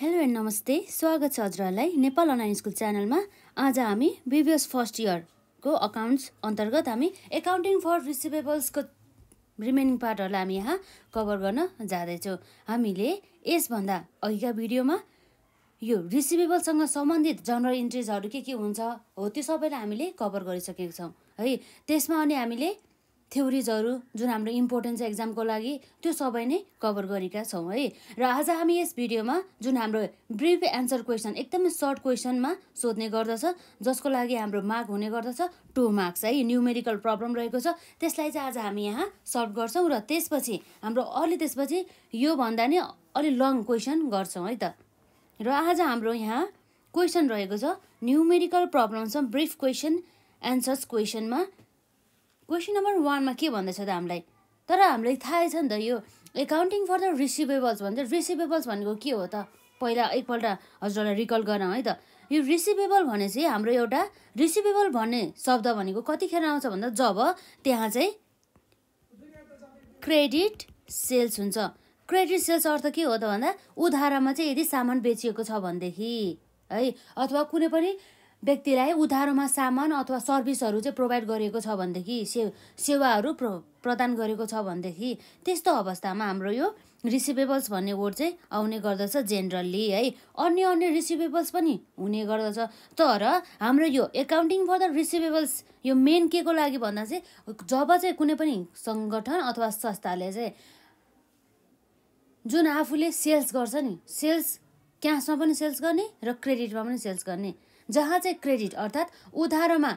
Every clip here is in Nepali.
हेलो एन्ड नमस्ते स्वागत छ हजुरहरूलाई नेपाल अनलाइन स्कुल च्यानलमा आज हामी बिबिएस फर्स्ट इयरको अकाउन्ट्स अन्तर्गत हामी एकाउन्टिङ फर रिसिभेबल्सको रिमेनिङ पार्टहरूलाई हामी यहाँ कभर गर्न जाँदैछौँ हामीले यसभन्दा अघिका भिडियोमा यो रिसिभेबलसँग सम्बन्धित जनरल इन्ट्रेसहरू के के हुन्छ हो त्यो सबैलाई हामीले कभर गरिसकेको छौँ है त्यसमा अनि हामीले थ्योरिजहरू जुन हाम्रो इम्पोर्टेन्स एक्जामको लागि त्यो सबै नै कभर गरेका छौँ है र आज हामी यस भिडियोमा जुन हाम्रो ब्रिफ एन्सर क्वेसन एकदमै सर्ट क्वेसनमा सोध्ने गर्दछ जसको लागि हाम्रो मार्क हुने गर्दछ टु मार्क्स है न्युमेरिकल प्रब्लम रहेको छ त्यसलाई चाहिँ आज हामी यहाँ सल्भ गर्छौँ र त्यसपछि हाम्रो अलि त्यसपछि योभन्दा नै अलि लङ क्वेसन गर्छौँ है त र आज हाम्रो यहाँ क्वेसन रहेको छ न्युमेरिकल प्रब्लम छ ब्रिफ क्वेसन एन्सर्स क्वेसनमा क्वेसन नम्बर वानमा के भन्दैछ त हामीलाई तर हामीलाई थाहै छ नि त यो एकाउन्टिङ फर द रिसिभेबल्स भन्छ रिसिभेबल्स भनेको के हो त पहिला एकपल्ट हजुरलाई रिकल गरौँ है त यो रिसिभेबल भने चाहिँ हाम्रो एउटा रिसिभेबल भन्ने शब्द भनेको कतिखेर आउँछ भन्दा जब त्यहाँ चाहिँ क्रेडिट सेल्स हुन्छ क्रेडिट सेल्स अर्थ के हो त भन्दा उधारमा चाहिँ यदि सामान बेचिएको छ भनेदेखि है अथवा कुनै पनि व्यक्तिलाई उधारोमा सामान अथवा सर्भिसहरू चाहिँ प्रोभाइड गरेको छ भनेदेखि से सेवाहरू प्र प्रदान गरेको छ भनेदेखि त्यस्तो अवस्थामा हाम्रो यो रिसिभेबल्स भन्ने वर्ड चाहिँ आउने गर्दछ जेनरल्ली है अन्य अन्य रिसिभेबल्स पनि हुने गर्दछ तर हाम्रो यो एकाउन्टिङ फर द रिसिभेबल्स यो मेन के को लागि भन्दा चाहिँ जब चाहिँ कुनै पनि सङ्गठन अथवा संस्थाले चाहिँ जुन आफूले सेल्स गर्छ नि सेल्स क्यासमा पनि सेल्स गर्ने र क्रेडिटमा पनि सेल्स गर्ने जहाँ चाहिँ क्रेडिट अर्थात् उधारोमा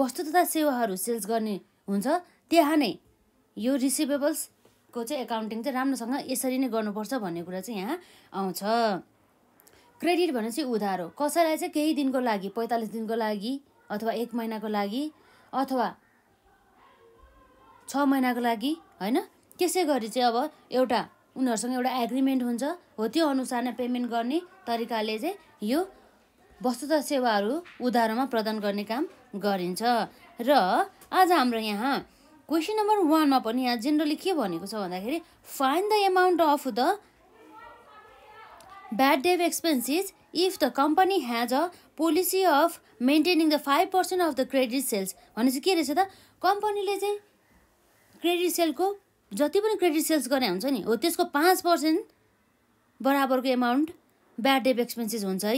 वस्तु तथा सेवाहरू सेल्स गर्ने हुन्छ त्यहाँ नै यो रिसिभेबल्सको चाहिँ एकाउन्टिङ चाहिँ राम्रोसँग यसरी नै गर्नुपर्छ भन्ने कुरा चाहिँ यहाँ आउँछ क्रेडिट चाहिँ उधारो कसैलाई चाहिँ केही दिनको लागि पैँतालिस दिनको लागि अथवा एक महिनाको लागि अथवा छ महिनाको लागि होइन त्यसै गरी चाहिँ अब एउटा उनीहरूसँग एउटा एग्रिमेन्ट हुन्छ हो त्यो अनुसार नै पेमेन्ट गर्ने तरिकाले चाहिँ यो वस्तु सेवाहरू उधारोमा प्रदान गर्ने काम गरिन्छ र आज हाम्रो यहाँ क्वेसन नम्बर वानमा पनि यहाँ जेनरली के भनेको छ भन्दाखेरि find the amount of the bad debt expenses if the company has a policy of maintaining the five percent of the credit sales भनेपछि के रहेछ त कम्पनीले चाहिँ क्रेडिट सेलको जति पनि क्रेडिट सेल्स गर्ने हुन्छ नि हो त्यसको पाँच पर्सेन्ट बराबरको एमाउन्ट ब्याड डेब एक्सपेन्सिस हुन्छ है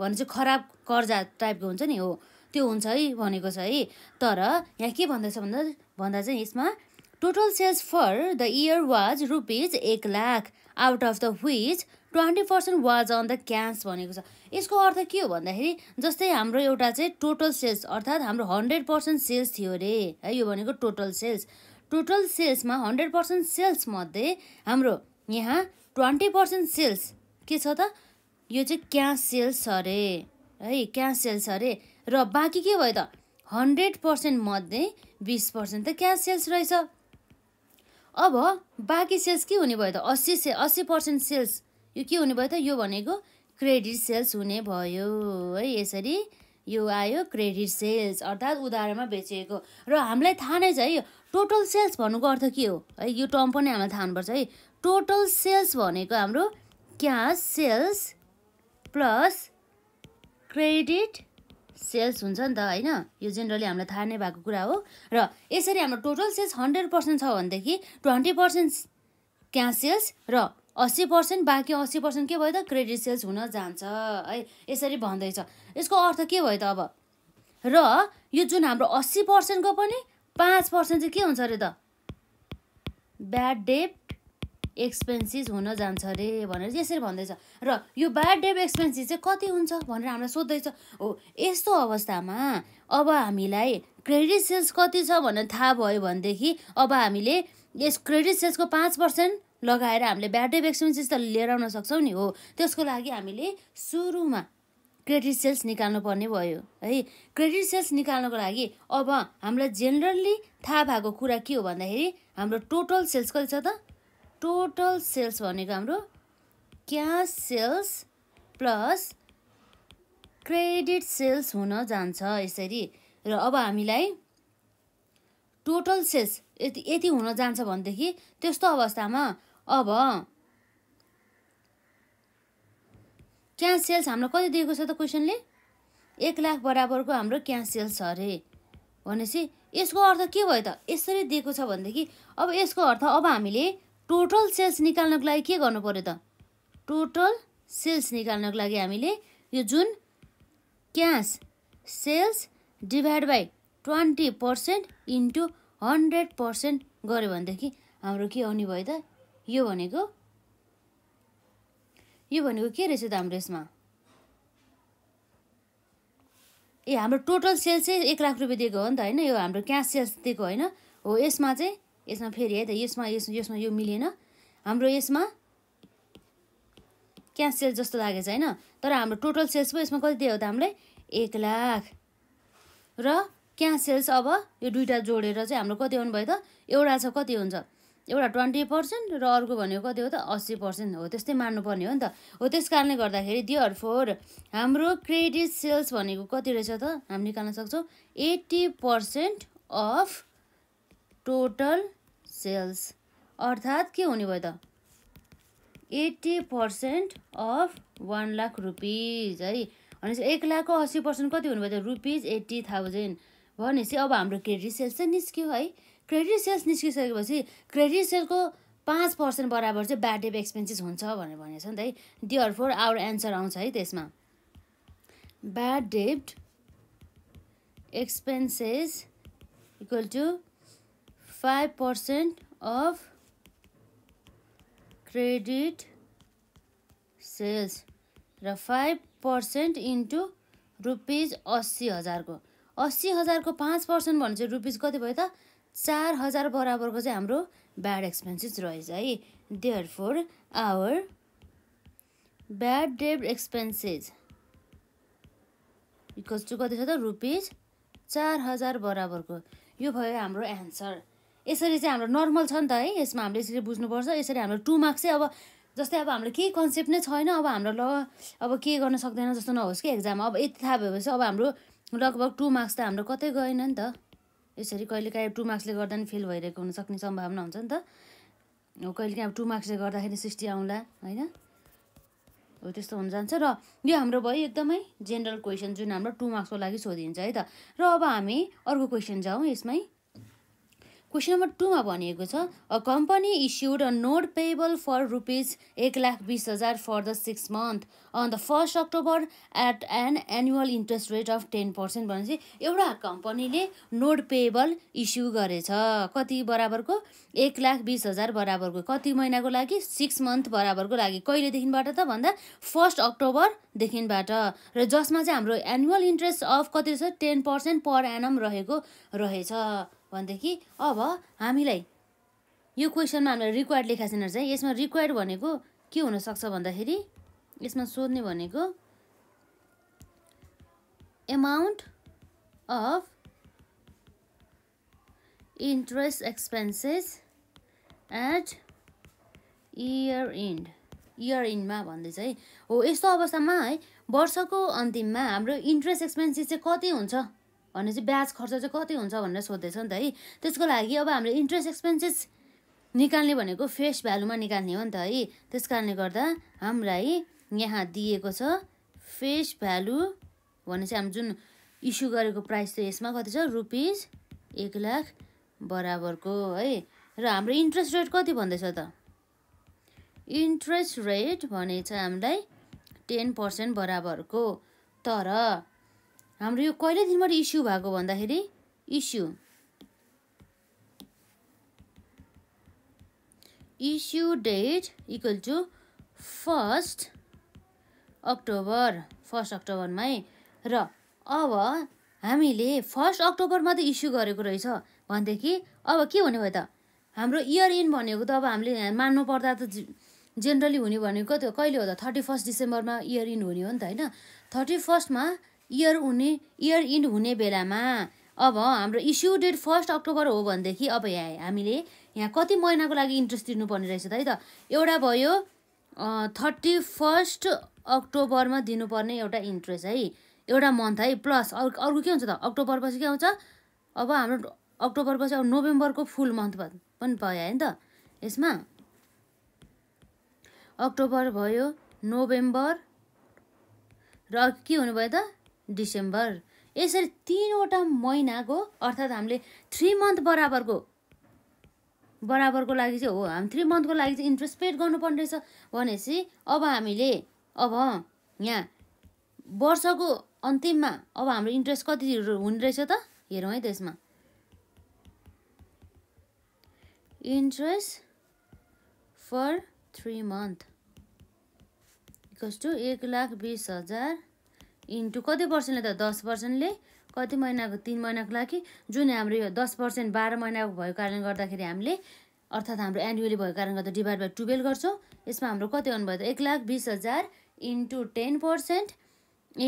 भने चाहिँ खराब कर्जा टाइपको हुन्छ नि हो त्यो हुन्छ है भनेको छ है तर यहाँ के भन्दैछ भन्दा भन्दा चाहिँ यसमा total sales for the year was rupees एक lakh out of the which twenty percent was on the cash भनेको छ यसको अर्थ के हो भन्दाखेरि जस्तै हाम्रो एउटा चाहिँ टोटल सेल्स अर्थात् हाम्रो हन्ड्रेड पर्सेन्ट सेल्स थियो अरे है यो भनेको टोटल सेल्स टोटल सेल्समा हन्ड्रेड पर्सेन्ट सेल्समध्ये हाम्रो यहाँ ट्वेन्टी पर्सेन्ट सेल्स के छ त यो चाहिँ क्यास सेल्स छ अरे है क्यास सेल्स छ अरे र बाँकी के भयो त हन्ड्रेड पर्सेन्ट मध्ये बिस पर्सेन्ट त क्यास सेल्स रहेछ अब बाँकी सेल्स के हुने भयो त अस्सी से अस्सी पर्सेन्ट सेल्स यो के हुने भयो त यो भनेको क्रेडिट सेल्स हुने भयो है यसरी यो आयो क्रेडिट सेल्स अर्थात् उधारमा बेचिएको र हामीलाई थाहा नै छ है टोटल सेल्स भन्नुको अर्थ के हो है यो टर्म पनि हामीलाई थाहा हुनुपर्छ है टोटल सेल्स भनेको हाम्रो cash sales plus credit sales हुन्छ नि त होइन यो जेनरली हामीलाई थाहा नै भएको कुरा हो र यसरी हाम्रो टोटल सेल्स हन्ड्रेड पर्सेन्ट छ भनेदेखि ट्वेन्टी पर्सेन्ट क्यास सेल्स र अस्सी पर्सेन्ट बाँकी अस्सी पर्सेन्ट के भयो त क्रेडिट सेल्स हुन जान्छ है यसरी भन्दैछ यसको अर्थ के भयो त अब र यो जुन हाम्रो अस्सी पर्सेन्टको पनि पाँच पर्सेन्ट चाहिँ के हुन्छ अरे त ब्याड डेप एक्सपेन्सिस हुन जान्छ अरे भनेर यसरी भन्दैछ र यो ब्याड डेब एक्सपेन्सिस चाहिँ कति हुन्छ भनेर हामीलाई सोध्दैछ हो यस्तो अवस्थामा अब हामीलाई क्रेडिट सेल्स कति छ भनेर थाहा भयो भनेदेखि अब हामीले यस क्रेडिट सेल्सको पाँच पर्सेन्ट लगाएर हामीले ब्याड डेब एक्सपेन्सिस त लिएर आउन सक्छौँ नि हो त्यसको लागि हामीले सुरुमा क्रेडिट सेल्स निकाल्नुपर्ने भयो है क्रेडिट सेल्स निकाल्नको लागि अब हामीलाई जेनरल्ली थाहा भएको कुरा के हो भन्दाखेरि हाम्रो टोटल सेल्स कति छ त टोटल सेल्स भनेको हाम्रो cash sales plus credit sales हुन जान्छ यसरी र अब हामीलाई टोटल सेल्स यति यति हुन जान्छ भनेदेखि त्यस्तो अवस्थामा अब क्यास सेल्स हाम्रो कति दिएको छ त क्वेसनले एक लाख बराबरको हाम्रो क्यास सेल्स छ अरे भनेपछि यसको अर्थ के भयो त यसरी दिएको छ भनेदेखि अब यसको अर्थ अब हामीले टोटल सेल्स निकाल्नको लागि के गर्नु पऱ्यो त टोटल सेल्स निकाल्नको लागि हामीले यो जुन cash sales divide by twenty percent into hundred percent गऱ्यो भनेदेखि हाम्रो के आउने भयो त यो भनेको यो भनेको के रहेछ त हाम्रो यसमा ए हाम्रो टोटल सेल्स चाहिँ एक लाख रुपियाँ दिएको हो नि त होइन यो हाम्रो क्यास सेल्स दिएको होइन हो यसमा चाहिँ यसमा फेरि है त यसमा यस यसमा यो मिलेन हाम्रो यसमा क्यास सेल्स जस्तो लागेछ छ होइन तर हाम्रो टोटल सेल्स पो यसमा कति दियो त हामीलाई एक लाख र क्यास सेल्स अब यो दुइटा जोडेर चाहिँ हाम्रो कति आउनुभयो त एउटा छ कति हुन्छ एउटा ट्वेन्टी पर्सेन्ट र अर्को भनेको कति हो त अस्सी पर्सेन्ट हो त्यस्तै मान्नुपर्ने हो नि त हो त्यस कारणले गर्दाखेरि दियर फोर हाम्रो क्रेडिट सेल्स भनेको कति रहेछ त हामी निकाल्न सक्छौँ eighty percent of total sales अर्थात् के हुने भयो त eighty percent of one lakh rupees है भनेपछि एक लाखको अस्सी पर्सेन्ट कति हुनुभयो त रुपिज एट्टी थाउजन्ड भनेपछि अब हाम्रो क्रेडिट सेल्स चाहिँ निस्क्यो है क्रेडिट सेल्स निस्किसकेपछि क्रेडिट सेलको पाँच पर्सेन्ट बराबर चाहिँ ब्याड डेप एक्सपेन्सिस हुन्छ भनेर भनेको छ नि त है डियर फोर आवर एन्सर आउँछ है त्यसमा ब्याड डेप्ट expenses equal to five percent of credit sales र फाइभ पर्सेन्ट इन्टु रुपिज अस्सी हजारको अस्सी हजारको पाँच पर्सेन्ट भने चाहिँ रुपिज कति भयो त चार हजार बराबरको चाहिँ हाम्रो ब्याड एक्सपेन्सेस रहेछ है therefore our bad debt expenses equals to कति छ त रुपिज चार हजार बराबरको यो भयो हाम्रो एन्सर यसरी चाहिँ हाम्रो नर्मल छ नि त है यसमा हामीले यसरी बुझ्नुपर्छ यसरी हाम्रो टु मार्क्स चाहिँ अब जस्तै अब हाम्रो केही कन्सेप्ट नै छैन अब हाम्रो ल अब के गर्न सक्दैन जस्तो नहोस् कि एक्जाममा अब यति थाहा भएपछि अब हाम्रो लगभग टु मार्क्स त हाम्रो कतै गएन नि त यसरी कहिलेकाहीँ टु मार्क्सले गर्दा पनि फेल भइरहेको हुनसक्ने सम्भावना हुन्छ नि त हो कहिलेकाहीँ अब टु मार्क्सले गर्दाखेरि सिक्सटी आउँला होइन हो त्यस्तो हुन जान्छ र यो हाम्रो भयो एकदमै जेनरल क्वेसन जुन हाम्रो टु मार्क्सको लागि सोधिन्छ है त र अब हामी अर्को क्वेसन जाउँ यसमै क्वेसन नम्बर टूमा भनिएको छ a company issued a note payable for rupees एक लाख बिस हजार for the six month on the first October at an annual interest rate of ten percent भनेपछि एउटा कम्पनीले नोट पेएबल इस्यु गरेछ कति बराबरको एक लाख बिस हजार बराबरको कति महिनाको लागि सिक्स मन्थ बराबरको लागि कहिलेदेखिबाट त भन्दा फर्स्ट अक्टोबरदेखिबाट र जसमा चाहिँ हाम्रो एनुअल इन्ट्रेस्ट अफ कति रहेछ टेन पर्सेन्ट पर एनम रहेको रहेछ भनेदेखि अब हामीलाई यो क्वेसनमा हामीलाई रिक्वायर्ड लेखाएको छैन चाहिँ यसमा रिक्वायर्ड भनेको के हुनसक्छ भन्दाखेरि यसमा सोध्ने भनेको amount of interest expenses at year end year इन्डमा भन्दैछ चाहिँ हो यस्तो अवस्थामा है वर्षको अन्तिममा हाम्रो इन्ट्रेस्ट एक्सपेन्सेस चाहिँ कति हुन्छ चाहिँ ब्याज खर्च चाहिँ कति हुन्छ भनेर सोध्दैछ नि त है त्यसको लागि अब हामीले इन्ट्रेस्ट एक्सपेन्सेस निकाल्ने भनेको फेस भ्यालुमा निकाल्ने हो नि त है त्यस कारणले गर्दा हामीलाई यहाँ दिएको छ फेस भ्यालु भने चाहिँ हामी जुन इस्यु गरेको प्राइस त यसमा कति छ रुपिस एक लाख बराबरको है र हाम्रो इन्ट्रेस्ट रेट कति भन्दैछ त इन्ट्रेस्ट रेट भने चाहिँ हामीलाई टेन पर्सेन्ट बराबरको तर हाम्रो यो कहिले दिनबाट इस्यु भएको भन्दाखेरि issue issue date equal to first October first अक्टोबरमै र अब हामीले फर्स्ट अक्टोबरमा त इस्यु गरेको रहेछ भनेदेखि अब के हुने भयो त हाम्रो इयर इन भनेको त अब हामीले मान्नु पर्दा त जेनरली हुने भनेको त्यो कहिले हो त थर्टी फर्स्ट डिसेम्बरमा इयर इन हुने हो नि त होइन थर्टी फर्स्टमा इयर हुने इयर इन्ड हुने बेलामा अब हाम्रो इस्यु डेट फर्स्ट अक्टोबर हो भनेदेखि अब यहाँ हामीले यहाँ कति महिनाको लागि इन्ट्रेस्ट दिनुपर्ने रहेछ त है त एउटा भयो थर्टी फर्स्ट अक्टोबरमा दिनुपर्ने एउटा इन्ट्रेस्ट है एउटा मन्थ है प्लस अर्को अर्को के हुन्छ त अक्टोबर पछि के आउँछ अब हाम्रो अक्टोबर पछि अब नोभेम्बरको फुल मन्थ पनि भयो है नि त यसमा अक्टोबर भयो नोभेम्बर र के हुनुभयो त डिसेम्बर यसरी तिनवटा महिनाको अर्थात् हामीले थ्री मन्थ बराबरको बराबरको लागि चाहिँ हो हामी थ्री मन्थको लागि चाहिँ इन्ट्रेस्ट पेड गर्नुपर्ने रहेछ भनेपछि अब हामीले अब यहाँ वर्षको अन्तिममा अब हाम्रो इन्ट्रेस्ट कति हुने रहेछ त हेरौँ है त्यसमा interest for three month equals to एक लाख बिस हजार इन्टु कति पर्सेन्टले त दस पर्सेन्टले कति महिनाको तिन महिनाको लागि जुन हाम्रो यो दस पर्सेन्ट बाह्र महिनाको भएको कारणले गर्दाखेरि हामीले अर्थात् हाम्रो एन्युअली भएको कारणले गर्दा डिभाइड बाई टुवेल्भ गर्छौँ यसमा हाम्रो कति अनुभयो त एक लाख बिस हजार into ten percent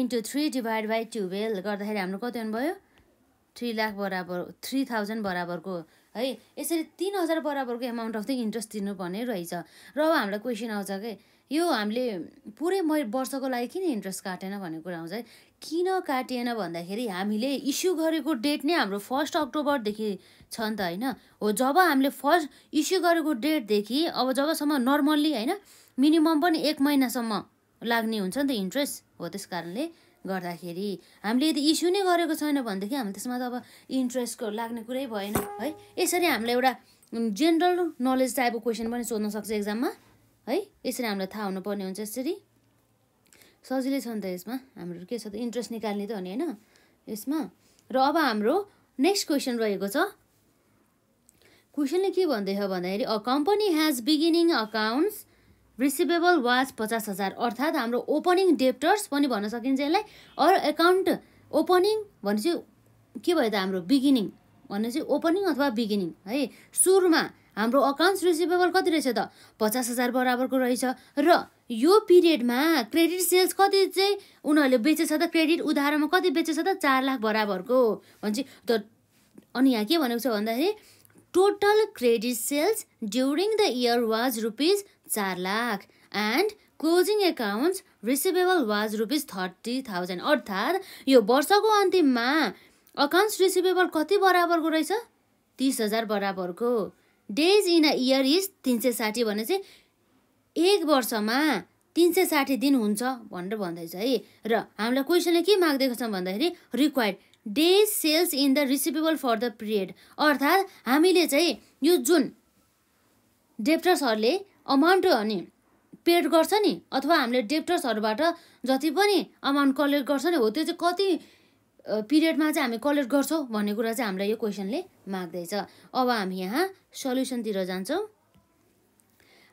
into three divide by twelve गर्दाखेरि हाम्रो कति अनुभयो थ्री लाख बराबर थ्री थाउजन्ड बराबरको है यसरी तिन हजार बराबरको एमाउन्ट अफ द इन्ट्रेस्ट दिनुपर्ने रहेछ र अब हामीलाई क्वेसन आउँछ कि यो हामीले पुरै मै वर्षको लागि किन इन्ट्रेस्ट काटेन भन्ने कुरा आउँछ है किन काटिएन भन्दाखेरि हामीले इस्यु गरेको डेट नै हाम्रो फर्स्ट अक्टोबरदेखि छ नि त होइन हो जब हामीले फर्स्ट इस्यु गरेको डेटदेखि अब जबसम्म नर्मल्ली होइन मिनिमम पनि एक महिनासम्म लाग्ने हुन्छ नि त इन्ट्रेस्ट हो त्यस कारणले गर्दाखेरि हामीले यदि इस्यु नै गरेको छैन भनेदेखि हामी त्यसमा त अब इन्ट्रेस्टको लाग्ने कुरै भएन है यसरी हामीलाई एउटा जेनरल नलेज टाइपको क्वेसन पनि सोध्न सक्छ एक्जाममा है यसरी हामीलाई थाहा हुनुपर्ने हुन्छ यसरी सजिलै छ नि त यसमा हाम्रो के छ त इन्ट्रेस्ट निकाल्ने त हो नि होइन यसमा र अब हाम्रो नेक्स्ट क्वेसन रहेको छ क्वेसनले के भन्दैछ भन्दाखेरि a company has beginning accounts receivable was पचास हजार अर्थात् हाम्रो ओपनिङ डेप्टर्स पनि भन्न सकिन्छ यसलाई अरू एकाउन्ट ओपनिङ भने चाहिँ के भयो त हाम्रो बिगिनिङ भने चाहिँ ओपनिङ अथवा बिगिनिङ है सुरुमा हाम्रो अकाउन्ट्स रिसिभेबल कति रहेछ त पचास हजार बराबरको रहेछ र यो पिरियडमा क्रेडिट सेल्स कति चाहिँ उनीहरूले बेचेछ त क्रेडिट उधारमा कति बेचेछ त चार लाख बराबरको भन्छ त अनि यहाँ के भनेको छ भन्दाखेरि total credit sales during the year was rupees चार lakh and closing accounts receivable was rupees thirty thousand अर्थात् यो वर्षको अन्तिममा अकाउन्ट्स रिसिभेबल कति बराबरको रहेछ तिस हजार बराबरको days in a year is तिन सय साठी भने चाहिँ एक वर्षमा तिन सय साठी दिन हुन्छ भनेर भन्दैछ है र हामीलाई क्वेसनले के माग्दैको छ भन्दाखेरि required days sales in the receivable for the period अर्थात् हामीले चाहिँ यो जुन डेप्टर्सहरूले अमाउन्ट अनि पेड गर्छ नि अथवा हामीले डेप्टर्सहरूबाट जति पनि अमाउन्ट कलेक्ट गर्छ नि हो त्यो चाहिँ कति पिरियडमा चाहिँ हामी कलेक्ट गर्छौँ भन्ने कुरा चाहिँ हामीलाई यो क्वेसनले माग्दैछ अब हामी यहाँ सल्युसनतिर जान्छौँ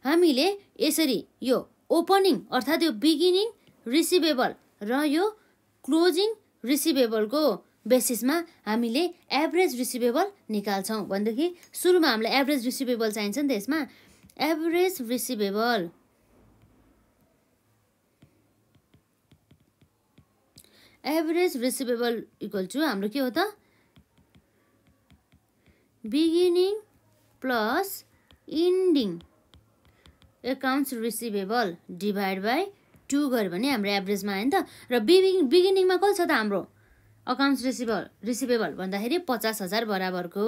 हामीले यसरी यो ओपनिङ अर्थात् यो बिगिनिङ रिसिभेबल र यो क्लोजिङ रिसिभेबलको बेसिसमा हामीले एभरेज रिसिभेबल निकाल्छौँ भनेदेखि सुरुमा हामीलाई एभरेज रिसिभेबल चाहिन्छ नि त यसमा average receivable average receivable equal to हाम्रो के हो त beginning plus ending accounts receivable divide by two गऱ्यो भने हाम्रो एभरेजमा आयो नि त र बिगिङ बिगिनिङमा कति छ त हाम्रो अकाउन्ट्स रिसिभल रिसिभेबल भन्दाखेरि पचास हजार बराबरको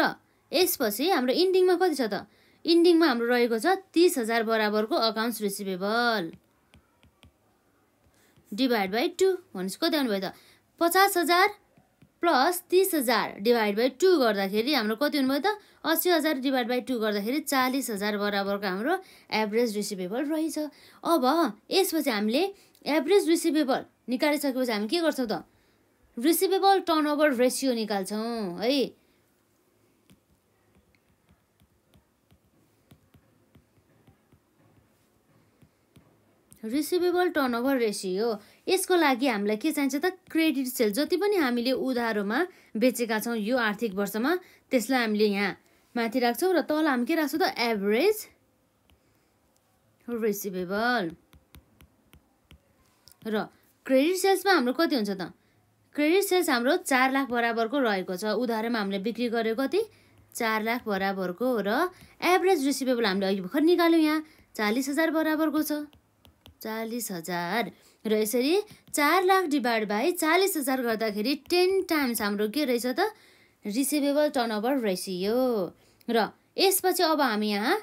र यसपछि हाम्रो इन्डिङमा कति छ त इन्डिङमा हाम्रो रहेको छ तिस हजार बराबरको accounts receivable divide by two भनेपछि कति आउनुभयो त पचास हजार प्लस तिस हजार डिभाइड बाई टू गर्दाखेरि हाम्रो कति हुनुभयो त अस्सी हजार डिभाइड बाई टू गर्दाखेरि चालिस हजार बराबरको हाम्रो एभरेज रिसिभेबल रहेछ अब यसपछि हामीले एभरेज रिसिभेबल निकालिसकेपछि हामी के गर्छौँ त रिसिभेबल टर्नओभर रेसियो निकाल्छौँ है रिसिभेबल टर्नओभर रेसियो यसको लागि हामीलाई के चाहिन्छ त क्रेडिट सेल जति पनि हामीले उधारोमा बेचेका छौँ यो आर्थिक वर्षमा त्यसलाई हामीले यहाँ माथि राख्छौँ र तल हामी के राख्छौँ त एभरेज रिसिभेबल र क्रेडिट सेल्समा हाम्रो कति हुन्छ त क्रेडिट सेल्स हाम्रो चार लाख बराबरको रहेको छ उधारोमा हामीले बिक्री गर्यो कति चार लाख बराबरको र एभरेज रिसिभेबल हामीले अघि भर्खर निकाल्यौँ यहाँ चालिस हजार बराबरको छ चालिस हजार र यसरी चार लाख डिभाइड बाई चालिस हजार गर्दाखेरि टेन टाइम्स हाम्रो के रहेछ त रिसिभेबल टर्न टर्नओभर रेसियो र यसपछि अब हामी यहाँ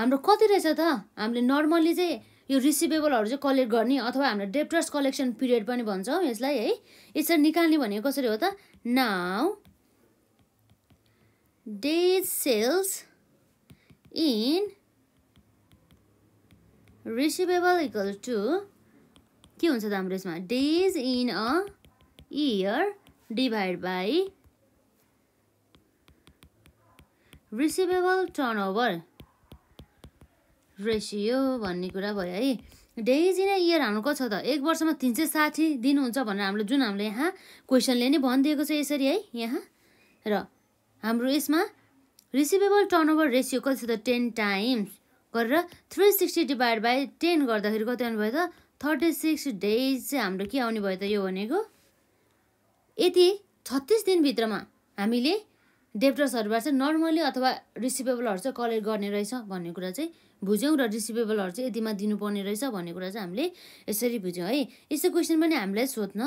हाम्रो कति रहेछ त हामीले नर्मल्ली चाहिँ यो रिसिभेबलहरू चाहिँ कलेक्ट गर्ने अथवा हाम्रो डेप्टर्स कलेक्सन पिरियड पनि भन्छौँ यसलाई है यसरी निकाल्ने भनेको कसरी हो त now days sales in receivable equal to के हुन्छ त हाम्रो यसमा days in a year divide by receivable turnover ratio भन्ने कुरा भयो है डेज इन अ इयर हाम्रो कस्तो छ त एक वर्षमा तिन सय साठी दिन हुन्छ भनेर हाम्रो जुन हामीले यहाँ क्वेसनले नै भनिदिएको छ यसरी है यहाँ र हाम्रो यसमा रिसिभेबल टर्न ओभर रेसियो कति छ त टेन टाइम्स गरेर three sixty divide by ten गर्दाखेरि कति आउनु भयो त थर्टी सिक्स डेज चाहिँ हाम्रो के आउने भयो त यो भनेको यति छत्तिस दिनभित्रमा हामीले डेप्टर्सहरूबाट चाहिँ नर्मली अथवा रिसिभेबलहरू चाहिँ कलेक्ट गर्ने रहेछ भन्ने कुरा चाहिँ बुझ्यौँ र रिसिभेबलहरू चाहिँ यतिमा दिनुपर्ने रहेछ भन्ने कुरा चाहिँ हामीले यसरी बुझ्यौँ है यस्तो क्वेसन पनि हामीलाई सोध्न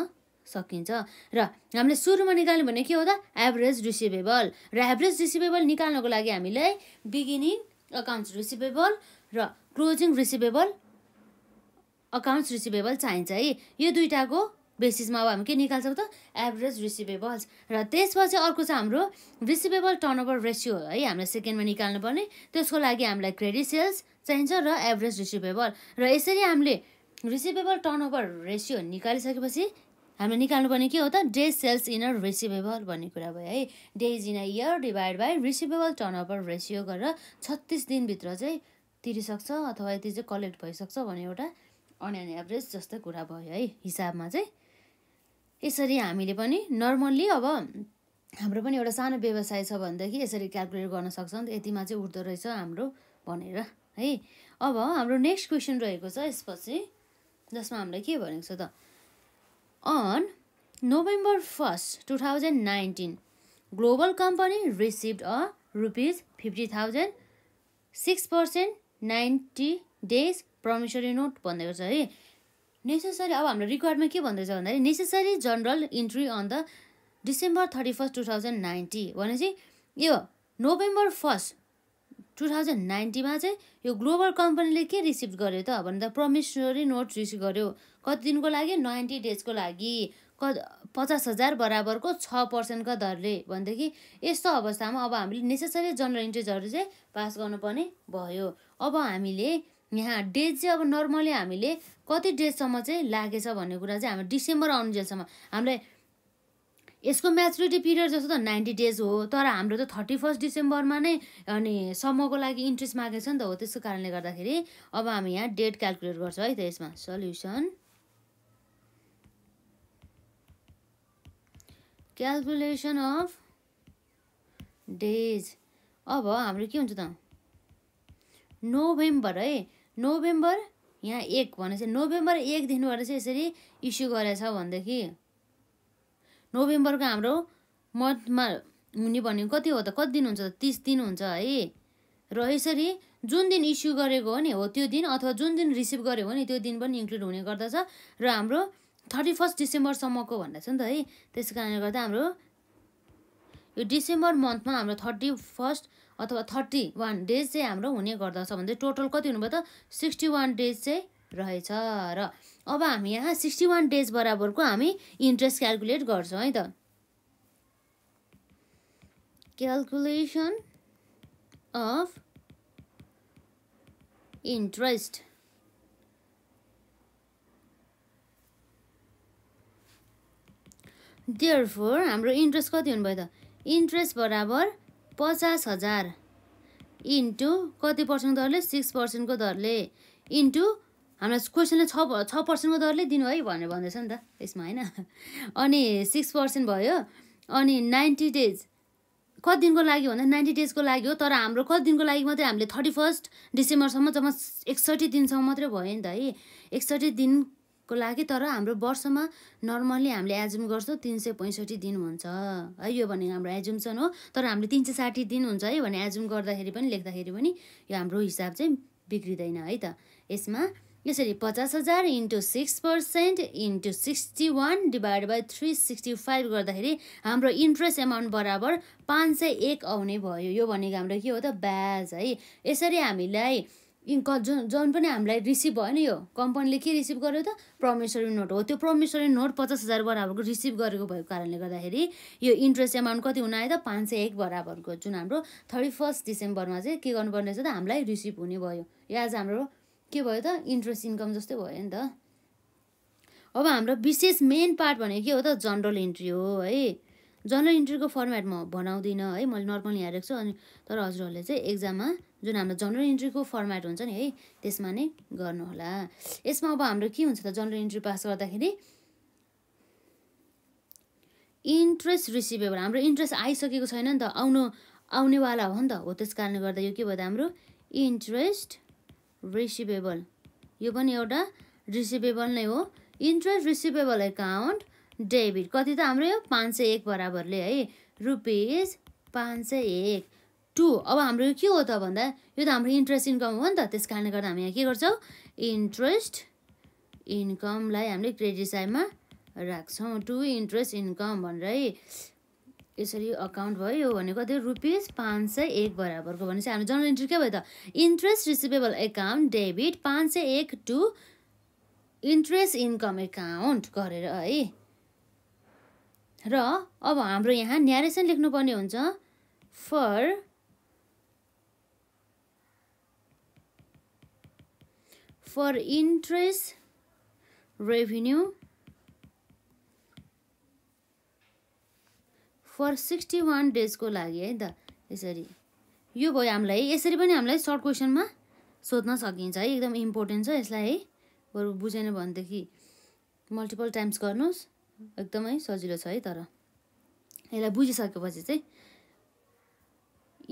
सकिन्छ र हामीले सुरुमा निकाल्यो भने के हो त एभरेज रिसिभेबल र एभरेज रिसिभेबल निकाल्नको लागि हामीलाई बिगिनिङ अकाउन्ट्स रिसिभेबल र क्लोजिङ रिसिभेबल अकाउन्ट्स रिसिभेबल चाहिन्छ है यो दुइटाको बेसिसमा अब हामी के निकाल्छौँ त एभरेज रिसिभेबल्स र त्यसपछि अर्को चाहिँ हाम्रो रिसिभेबल टर्नओभर रेसियो है हामीलाई सेकेन्डमा निकाल्नुपर्ने त्यसको लागि हामीलाई क्रेडिट सेल्स चाहिन्छ र एभरेज रिसिभेबल र यसरी हामीले रिसिभेबल टर्नओभर रेसियो निकालिसकेपछि हामीले निकाल्नुपर्ने के हो त day sales in a receivable भन्ने कुरा भयो है days in a year divide by receivable turnover ratio गरेर छत्तिस दिनभित्र चाहिँ तिरिसक्छ अथवा यति चाहिँ कलेक्ट भइसक्छ भन्ने एउटा अन एन एभरेज जस्तै कुरा भयो है हिसाबमा चाहिँ यसरी हामीले पनि नर्मल्ली अब हाम्रो पनि एउटा सानो व्यवसाय छ भनेदेखि यसरी क्यालकुलेट गर्न सक्छौँ यतिमा चाहिँ उठ्दो रहेछ हाम्रो भनेर है अब हाम्रो नेक्स्ट क्वेसन रहेको छ यसपछि जसमा हामीलाई के भनेको छ त On November 1st, 2019, global company received a rupees 50,000 6 percent ninety days promissory note भन्दैको छ है नेसेसरी अब हाम्रो रिक्वायरमा के भन्दैछ भन्दाखेरि necessary general entry on the December thirty first two thousand ninety भनेपछि यो नोभेम्बर फर्स्ट टु थाउजन्ड नाइन्टीमा चाहिँ यो ग्लोबल कम्पनीले के रिसिभ गर्यो त भन्दा प्रमिसरी नोट रिसिभ गर्यो कति दिनको लागि नाइन्टी डेजको लागि क पचास हजार बराबरको छ पर्सेन्टको दरले भनेदेखि यस्तो अवस्थामा अब हामीले नेसेसरी जनरल इन्ट्रेस्टहरू चाहिँ पास गर्नुपर्ने भयो अब हामीले यहाँ डेज चाहिँ अब नर्मली हामीले कति डेजसम्म चाहिँ लागेछ भन्ने कुरा चाहिँ हाम्रो डिसेम्बर अनुजेलसम्म हामीलाई यसको म्याचुरिटी पिरियड जस्तो त नाइन्टी डेज हो तर हाम्रो त थर्टी फर्स्ट डिसेम्बरमा नै अनि सम्मको लागि इन्ट्रेस्ट मागेको छ नि त हो त्यसको कारणले गर्दाखेरि अब हामी यहाँ डेट क्यालकुलेट गर्छौँ है त यसमा सल्युसन क्यालकुलेसन अफ डेज अब हाम्रो के हुन्छ त नोभेम्बर है नोभेम्बर यहाँ एक भनेपछि नोभेम्बर एकदेखिबाट चाहिँ यसरी इस्यु गरेछ भनेदेखि नोभेम्बरको हाम्रो मन्थमा हुने भनेको कति हो त कति दिन हुन्छ तिस दिन हुन्छ है र यसरी जुन दिन इस्यु गरेको हो नि हो त्यो दिन अथवा जुन दिन रिसिभ गरेको हो नि त्यो दिन पनि इन्क्लुड हुने गर्दछ र हाम्रो थर्टी फर्स्ट डिसेम्बरसम्मको भन्दैछ नि त है त्यस कारणले गर्दा हाम्रो यो डिसेम्बर मन्थमा हाम्रो थर्टी फर्स्ट अथवा थर्टी वान डेज चाहिँ हाम्रो हुने गर्दछ भन्दै टोटल कति हुनुभयो त सिक्सटी वान डेज चाहिँ रहेछ र अब हामी यहाँ सिक्सटी वान डेज बराबरको हामी इन्ट्रेस्ट क्यालकुलेट गर्छौँ है त calculation of interest therefore हाम्रो इन्ट्रेस्ट कति हुनुभयो त इन्ट्रेस्ट बराबर पचास हजार इन्टु कति पर्सेन्टको दरले सिक्स पर्सेन्टको दरले इन्टु हामीलाई क्वेसनले छ छ पर्सेन्टको दरले दिनु है भनेर भन्दैछ नि त यसमा होइन अनि सिक्स पर्सेन्ट भयो अनि नाइन्टी डेज कति दिनको लागि भन्दा नाइन्टी डेजको लागि हो तर हाम्रो कति दिनको लागि मात्रै हामीले थर्टी फर्स्ट डिसेम्बरसम्म जम्मा एकसठी दिनसम्म मात्रै भयो नि त है एकसठी दिन को लागि तर हाम्रो वर्षमा नर्मल्ली हामीले एज्युम गर्छौँ तिन सय पैँसठी दिन हुन्छ है यो भनेको हाम्रो एज्युम्सन हो तर हामीले तिन सय साठी दिन हुन्छ है भने एज्युम गर्दाखेरि पनि लेख्दाखेरि पनि यो हाम्रो हिसाब चाहिँ बिग्रिँदैन है त यसमा यसरी पचास हजार into six percent into sixty one divide by three sixty five गर्दाखेरि हाम्रो इन्ट्रेस्ट एमाउन्ट बराबर पाँच सय एक आउने भयो यो भनेको हाम्रो के हो त ब्याज है यसरी हामीलाई क जुन जुन पनि हामीलाई रिसिभ भयो नि यो कम्पनीले के रिसिभ गर्यो त प्रमेसरी नोट हो त्यो प्रमेसरी नोट पचास हजार बराबरको रिसिभ गरेको भएको कारणले गर्दाखेरि यो इन्ट्रेस्ट एमाउन्ट कति हुन आयो त पाँच सय एक बराबरको जुन हाम्रो थर्टी फर्स्ट डिसेम्बरमा चाहिँ के गर्नुपर्ने रहेछ त हामीलाई रिसिभ हुने भयो यो आज हाम्रो के भयो त इन्ट्रेस्ट इन्कम जस्तै भयो नि त अब हाम्रो विशेष मेन पार्ट भनेको के हो त जनरल इन्ट्री हो है जनरल इन्ट्रीको फर्मेट म भनाउँदिनँ है मैले नर्मल यहाँ राख्छु अनि तर हजुरहरूले चाहिँ एक्जाममा जुन हाम्रो जनरल इन्ट्रीको फर्मेट हुन्छ नि है त्यसमा नै गर्नुहोला यसमा अब हाम्रो के हुन्छ त जनरल इन्ट्री पास गर्दाखेरि इन्ट्रेस्ट रिसिभेबल हाम्रो इन्ट्रेस्ट आइसकेको छैन नि त आउनु आउनेवाला हो नि त हो त्यस कारणले गर्दा यो के भयो त हाम्रो इन्ट्रेस्ट रिसिभेबल यो पनि एउटा रिसिभेबल नै हो इन्ट्रेस्ट रिसिभेबल एकाउन्ट डेबिट कति त हाम्रो यो पाँच सय एक बराबरले है रुपिस पाँच सय एक टु अब हाम्रो यो के हो त भन्दा यो त हाम्रो इन्ट्रेस्ट इन्कम हो नि त त्यस कारणले गर्दा हामी यहाँ के गर्छौँ इन्ट्रेस्ट इन्कमलाई हामीले क्रेडिट साइडमा राख्छौँ टु इन्ट्रेस्ट इन्कम भनेर है यसरी अकाउन्ट भयो भनेको कति रुपिस पाँच सय एक बराबरको भनेपछि हाम्रो जनरल इन्ट्री के भयो त इन्ट्रेस्ट रिसिभेबल एकाउन्ट डेबिट पाँच सय एक टु इन्ट्रेस्ट इन्कम एकाउन्ट गरेर है र अब हाम्रो यहाँ न्यारेसन लेख्नुपर्ने हुन्छ for for interest revenue for sixty one डेजको लागि है त यसरी यो भयो हामीलाई यसरी पनि हामीलाई सर्ट क्वेसनमा सोध्न सकिन्छ है एकदम इम्पोर्टेन्ट छ यसलाई है बरु बुझेन भनेदेखि मल्टिपल टाइम्स गर्नुहोस् एकदमै सजिलो छ है तर यसलाई बुझिसकेपछि चाहिँ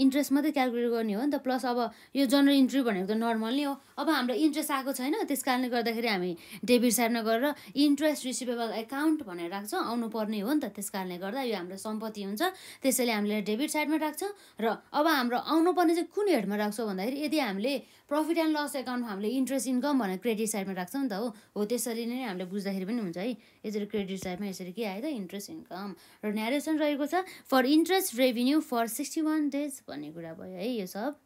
इन्ट्रेस्ट मात्रै क्यालकुलेट गर्ने हो नि त प्लस अब यो जनरल इन्ट्री भनेको त नर्मल नै हो अब हाम्रो इन्ट्रेस्ट आएको छैन त्यस कारणले गर्दाखेरि हामी डेबिट साइडमा गएर इन्ट्रेस्ट रिसिभेबल एकाउन्ट भनेर राख्छौँ आउनुपर्ने हो नि त त्यस कारणले गर्दा यो हाम्रो सम्पत्ति हुन्छ त्यसैले हामीले डेबिट साइडमा राख्छौँ र अब हाम्रो आउनुपर्ने चाहिँ कुन हेडमा राख्छौँ भन्दाखेरि यदि हामीले प्रफिट एन्ड लस एकाउन्टमा हामीले इन्ट्रेस्ट इन्कम भनेर क्रेडिट साइडमा राख्छौँ नि त हो हो त्यसरी नै हामीले बुझ्दाखेरि पनि हुन्छ है यसरी क्रेडिट साइडमा यसरी के आयो त इन्ट्रेस्ट इन्कम र न्यारेसन रहेको छ for interest revenue for sixty one days भन्ने कुरा भयो है यो सब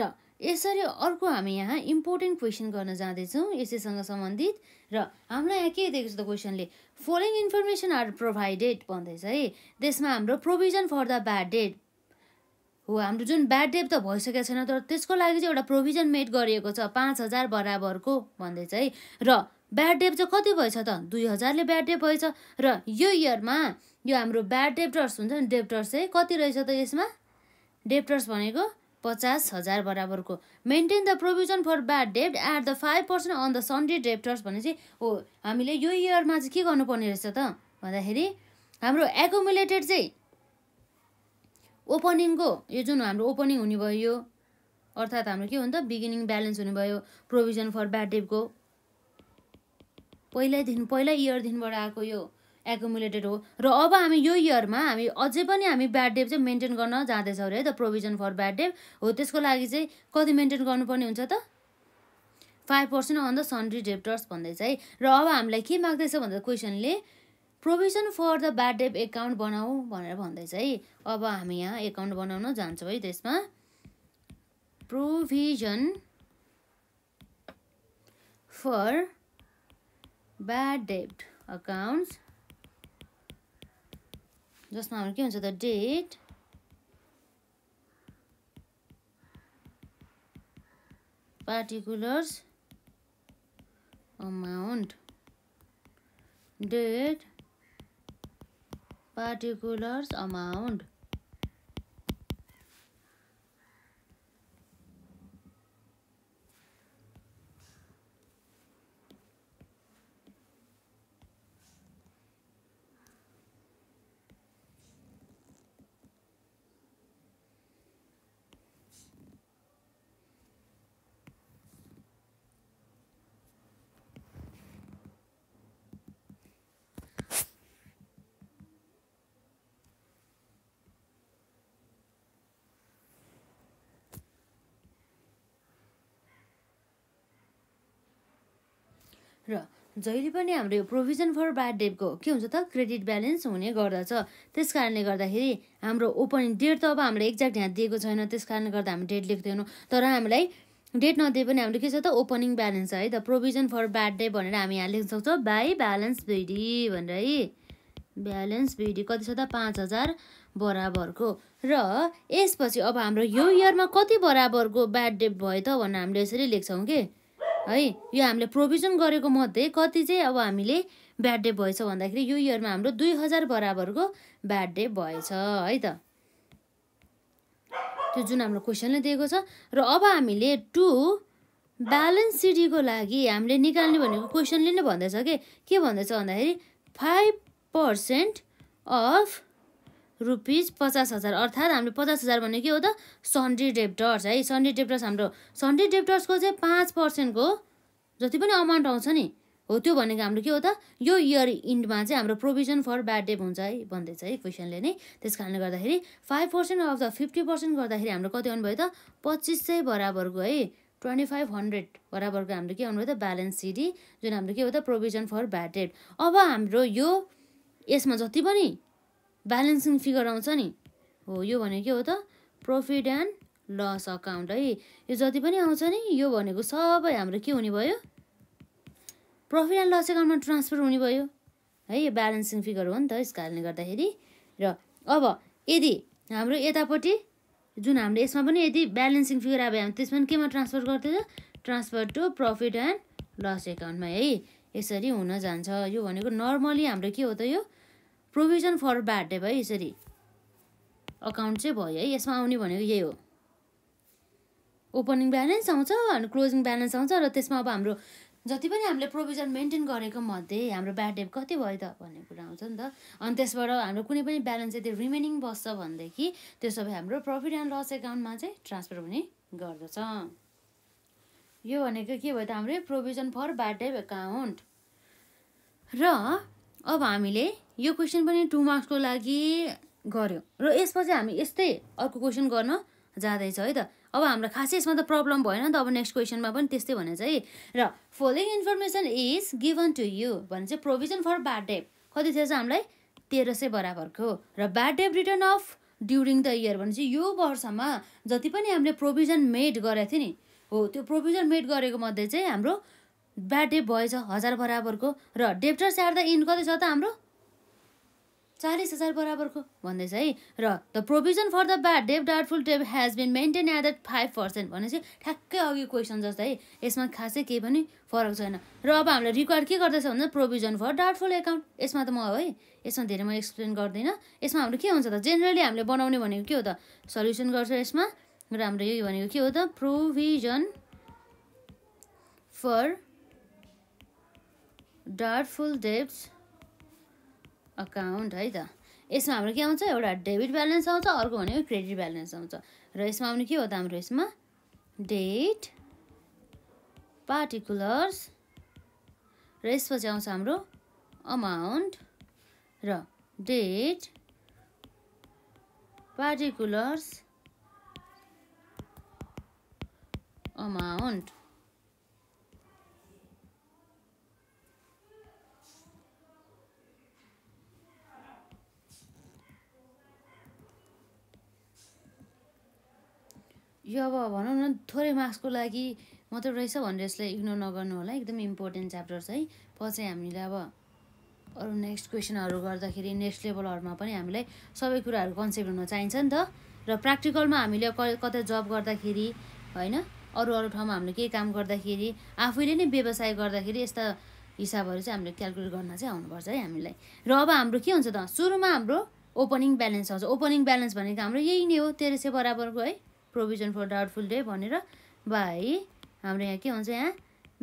र यसरी अर्को हामी यहाँ इम्पोर्टेन्ट क्वेसन गर्न जाँदैछौँ यसैसँग सम्बन्धित र हामीलाई यहाँ के दिएको छ त क्वेसनले फलोइङ इन्फर्मेसन आर प्रोभाइडेड भन्दैछ है त्यसमा हाम्रो provision for the bad debt हो हाम्रो जुन ब्याड डेप त भइसकेको छैन तर त्यसको लागि चाहिँ एउटा प्रोभिजन मेड गरिएको छ पाँच हजार बराबरको भन्दै चाहिँ र ब्याड डेप चाहिँ कति भएछ त दुई हजारले ब्याड डेप भएछ र यो इयरमा यो हाम्रो ब्याड डेप्टर्स हुन्छ नि डेप्टर्स चाहिँ कति रहेछ त यसमा डेप्टर्स भनेको पचास हजार बराबरको maintain the provision for bad डेप्ट at the five percent on the sundry debtors भने चाहिँ हो हामीले यो इयरमा चाहिँ के गर्नुपर्ने रहेछ त भन्दाखेरि हाम्रो एकोमुलेटेड चाहिँ ओपनिङको यो जुन हाम्रो ओपनिङ हुने भयो अर्थात् हाम्रो के हो नि त बिगिनिङ ब्यालेन्स हुने भयो प्रोभिजन फर ब्याड डेपको पहिल्यैदेखि पहिला इयरदेखिबाट आएको यो एकुमुलेटेड हो र अब हामी यो इयरमा हामी अझै पनि हामी ब्याड डेप चाहिँ मेन्टेन गर्न जाँदैछौँ अरे है त प्रोभिजन फर ब्याड डेप हो त्यसको लागि चाहिँ कति मेन्टेन गर्नुपर्ने हुन्छ त five percent on the sundry debtors भन्दैछ है र अब हामीलाई के माग्दैछ भन्दा क्वेसनले provision for the bad debt account बनाऊ भनेर भन्दैछ है अब हामी यहाँ एकाउन्ट बनाउन जान्छौँ है त्यसमा provision for bad debt accounts जसमा हाम्रो के हुन्छ त date particulars amount date particulars amount र जहिले पनि हाम्रो यो प्रोभिजन फर ब्याड डेटको के हुन्छ त क्रेडिट ब्यालेन्स हुने गर्दछ त्यस कारणले गर्दाखेरि हाम्रो ओपनिङ डेट त अब हामीलाई एक्ज्याक्ट यहाँ दिएको छैन त्यस कारणले गर्दा हामी डेट लेख्दैनौँ तर हामीलाई डेट नदिए पनि हाम्रो के छ त ओपनिङ ब्यालेन्स है त प्रोभिजन फर ब्याड डे भनेर हामी यहाँ लेख्न सक्छौँ बाई ब्यालेन्स बिडी भनेर है ब्यालेन्स बिडी कति छ त पाँच हजार बराबरको र यसपछि अब हाम्रो यो इयरमा कति बराबरको ब्याड डेट भयो त भनेर हामीले यसरी लेख्छौँ कि है यो हामीले प्रोभिजन गरेको मध्ये कति चाहिँ अब हामीले ब्याड डे भएछ भन्दाखेरि यो इयरमा हाम्रो दुई हजार बराबरको ब्याड डे भएछ है त त्यो जुन हाम्रो क्वेसनले दिएको छ र अब हामीले टु ब्यालेन्स सिडीको लागि हामीले निकाल्ने भनेको क्वेसनले नै भन्दैछ के के भन्दैछ भन्दाखेरि फाइभ पर्सेन्ट अफ रुपिज पचास हजार अर्थात् हाम्रो पचास हजार भने के हो त सन्डी डेप्टर्स है सन्डी डेप्टर्स हाम्रो सन्डी डेप्टर्सको चाहिँ पाँच पर्सेन्टको जति पनि अमाउन्ट आउँछ नि हो त्यो भनेको हाम्रो के हो त यो इयर इन्डमा चाहिँ हाम्रो प्रोभिजन फर ब्याड डेप हुन्छ है भन्दैछ है क्वेसनले नै त्यस कारणले गर्दाखेरि five percent of the fifty percent गर्दाखेरि हाम्रो कति आउनुभयो त पच्चिस सय बराबरको है ट्वेन्टी फाइभ हन्ड्रेड बराबरको हाम्रो के आउनुभयो त ब्यालेन्स सिडी जुन हाम्रो के हो त प्रोभिजन फर ब्याड डेट अब हाम्रो यो यसमा जति पनि ब्यालेन्सिङ फिगर आउँछ नि हो यो भनेको के हो त प्रफिट एन्ड लस अकाउन्ट है यो जति पनि आउँछ नि यो भनेको सबै हाम्रो के हुने भयो प्रफिट एन्ड लस एकाउन्टमा ट्रान्सफर हुने भयो है यो ब्यालेन्सिङ फिगर हो नि त यस कारणले गर्दाखेरि र अब यदि हाम्रो यतापट्टि जुन हामीले यसमा पनि यदि ब्यालेन्सिङ फिगर अब हामी त्यसमा पनि केमा ट्रान्सफर गर्थ्यो त transfer to profit and loss एकाउन्टमा है यसरी हुन जान्छ यो भनेको नर्मली हाम्रो के हो त यो प्रोभिजन फर ब्याड है भयो यसरी अकाउन्ट चाहिँ भयो है यसमा आउने भनेको यही हो ओपनिङ ब्यालेन्स आउँछ अनि क्लोजिङ ब्यालेन्स आउँछ र त्यसमा अब हाम्रो जति पनि हामीले प्रोभिजन मेन्टेन गरेको मध्ये हाम्रो ब्याड डेप कति भयो त भन्ने कुरा आउँछ नि त अनि त्यसबाट हाम्रो कुनै पनि ब्यालेन्स यदि रिमेनिङ बस्छ भनेदेखि त्यो सबै हाम्रो प्रफिट एन्ड लस एकाउन्टमा चाहिँ ट्रान्सफर हुने गर्दछ यो भनेको के भयो त हाम्रो provision for bad debt account र अब हामीले यो क्वेसन पनि टु मार्क्सको लागि गऱ्यो र यसपछि हामी यस्तै अर्को क्वेसन गर्न जाँदैछ है त अब हाम्रो खासै यसमा त प्रब्लम भएन नि त अब नेक्स्ट क्वेसनमा पनि त्यस्तै भने चाहिँ र following information is given to you भने चाहिँ प्रोभिजन फर ब्याड डेप कति चाहिँ हामीलाई तेह्र सय बराबरको र bad debt return of during the year भने चाहिँ यो वर्षमा जति पनि हामीले प्रोभिजन मेड गरेको थियो नि हो त्यो प्रोभिजन मेड गरेको मध्ये चाहिँ हाम्रो ब्याड डेप भएछ हजार बराबरको र डेप्टर एट द इन कति छ त हाम्रो चालिस हजार बराबरको भन्दैछ है र the provision for the bad debt doubtful debt has been maintain at that five percent भनेपछि ठ्याक्कै अघि क्वेसन जस्तो है यसमा खासै केही पनि फरक छैन र अब हामीलाई रिक्वायर के गर्दैछ भन्दा प्रोभिजन फर डाउटफुल एकाउन्ट यसमा त म है यसमा धेरै म एक्सप्लेन गर्दिनँ यसमा हाम्रो के हुन्छ त जेनरली हामीले बनाउने भनेको के हो त सल्युसन गर्छ यसमा र हाम्रो यही भनेको के हो त provision for doubtful debts account है त यसमा हाम्रो के आउँछ एउटा डेबिट ब्यालेन्स आउँछ अर्को भनेको क्रेडिट ब्यालेन्स आउँछ र यसमा आउने के हो त हाम्रो यसमा डेट पार्टिकुलर्स र यसपछि आउँछ हाम्रो अमाउन्ट र डेट पार्टिकुलर्स अमाउन्ट यो अब भनौँ न थोरै मार्क्सको लागि मात्रै रहेछ भनेर यसलाई इग्नोर नगर्नु होला एकदम इम्पोर्टेन्ट च्याप्टर छ है पछि हामीले अब अरू नेक्स्ट क्वेसनहरू गर्दाखेरि नेक्स्ट लेभलहरूमा पनि हामीलाई सबै कुराहरू कन्सेप्ट हुन चाहिन्छ नि त र प्र्याक्टिकलमा हामीले कतै जब गर्दाखेरि होइन अरू अरू ठाउँमा हामीले केही काम गर्दाखेरि आफैले नै व्यवसाय गर्दाखेरि यस्ता हिसाबहरू चाहिँ हामीले क्यालकुलेट गर्न चाहिँ आउनुपर्छ है हामीलाई र अब हाम्रो के हुन्छ त सुरुमा हाम्रो ओपनिङ ब्यालेन्स आउँछ ओपनिङ ब्यालेन्स भनेको हाम्रो यही नै हो तेह्र सय बराबरको है प्रोभिजन फर डाउटफुल डे भनेर बाई हाम्रो यहाँ के हुन्छ यहाँ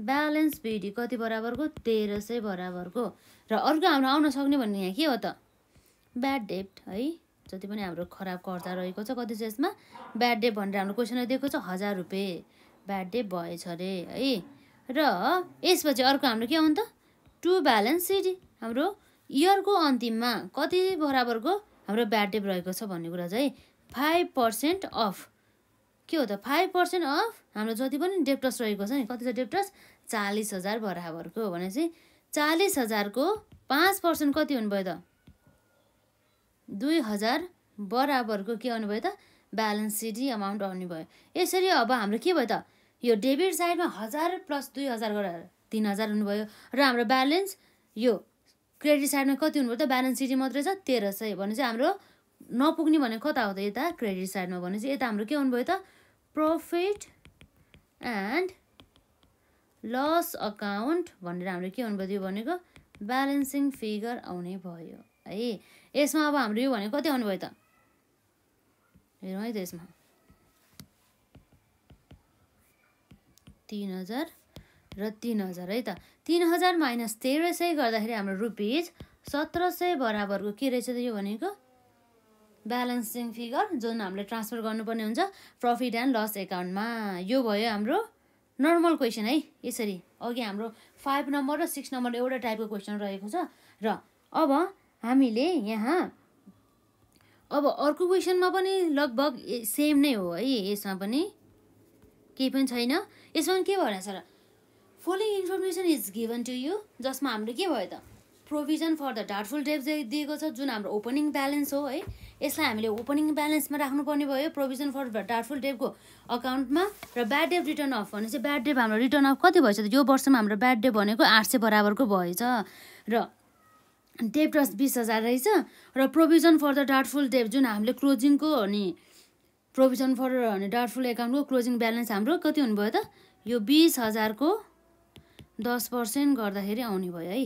ब्यालेन्स बिडी कति बराबरको तेह्र सय बराबरको र अर्को हाम्रो आउन सक्ने भन्ने यहाँ के हो त ब्याड डेप्ट है जति पनि हाम्रो खराब कर्जा रहेको छ कति छ यसमा ब्याड डेप भनेर हाम्रो क्वेसनमा दिएको छ हजार रुपियाँ ब्याड डेप भएछ अरे है र यसपछि अर्को हाम्रो के हो त टु ब्यालेन्स सिडी हाम्रो इयरको अन्तिममा कति बराबरको हाम्रो ब्याड डेप रहेको छ भन्ने कुरा चाहिँ फाइभ पर्सेन्ट अफ के हो त फाइभ पर्सेन्ट अफ हाम्रो जति पनि डेप्टस रहेको छ नि कति छ डेप्टस चालिस हजार बराबरको हो चाहिँ चालिस हजारको पाँच पर्सेन्ट कति हुनुभयो त दुई हजार बराबरको के आउनुभयो त ब्यालेन्स सिडी अमाउन्ट आउने भयो यसरी अब हाम्रो के भयो त यो डेबिट साइडमा हजार प्लस दुई हजार गरेर तिन हजार हुनुभयो र हाम्रो ब्यालेन्स यो क्रेडिट साइडमा कति हुनुभयो त ब्यालेन्स सिडी मात्रै छ तेह्र सय चाहिँ हाम्रो नपुग्ने भनेको कता हो त यता क्रेडिट साइडमा भने चाहिँ यता हाम्रो के हुनुभयो त प्रफिट एन्ड लस अकाउन्ट भनेर हाम्रो के हुनु पर्थ्यो भनेको ब्यालेन्सिङ फिगर आउने भयो है यसमा अब हाम्रो यो भने कति भयो त हेरौँ है त यसमा तिन हजार र तिन हजार है त तिन हजार माइनस तेह्र सय गर्दाखेरि हाम्रो रुपिज सत्र सय बराबरको के रहेछ त यो भनेको ब्यालेन्सिङ फिगर जुन हामीले ट्रान्सफर गर्नुपर्ने हुन्छ प्रफिट एन्ड लस एकाउन्टमा यो भयो हाम्रो नर्मल क्वेसन है यसरी अघि हाम्रो फाइभ नम्बर र सिक्स नम्बर एउटा टाइपको क्वेसन रहेको छ र अब हामीले यहाँ अब अर्को क्वेसनमा पनि लगभग सेम नै हो है यसमा पनि केही पनि छैन यसमा के भएन sir fully information is given to you जसमा हाम्रो के भयो त provision for the doubtful debts दिएको छ जुन हाम्रो ओपनिङ ब्यालेन्स हो है यसलाई हामीले ओपनिङ ब्यालेन्समा राख्नुपर्ने भयो प्रोभिजन फर डार्टफुल डेपको अकाउन्टमा र ब्याड डेप रिटर्न अफ भने चाहिँ ब्याड डेप हाम्रो रिटर्न अफ कति भएछ त यो वर्षमा हाम्रो ब्याड डेप भनेको आठ सय बराबरको भएछ र डेप्टर्स बिस हजार रहेछ र प्रोभिजन फर द डार्टफुल डेप जुन हामीले क्लोजिङको अनि प्रोभिजन फर अनि डार्टफुल एकाउन्टको क्लोजिङ ब्यालेन्स हाम्रो कति हुनुभयो त यो बिस हजारको दस पर्सेन्ट गर्दाखेरि आउने भयो है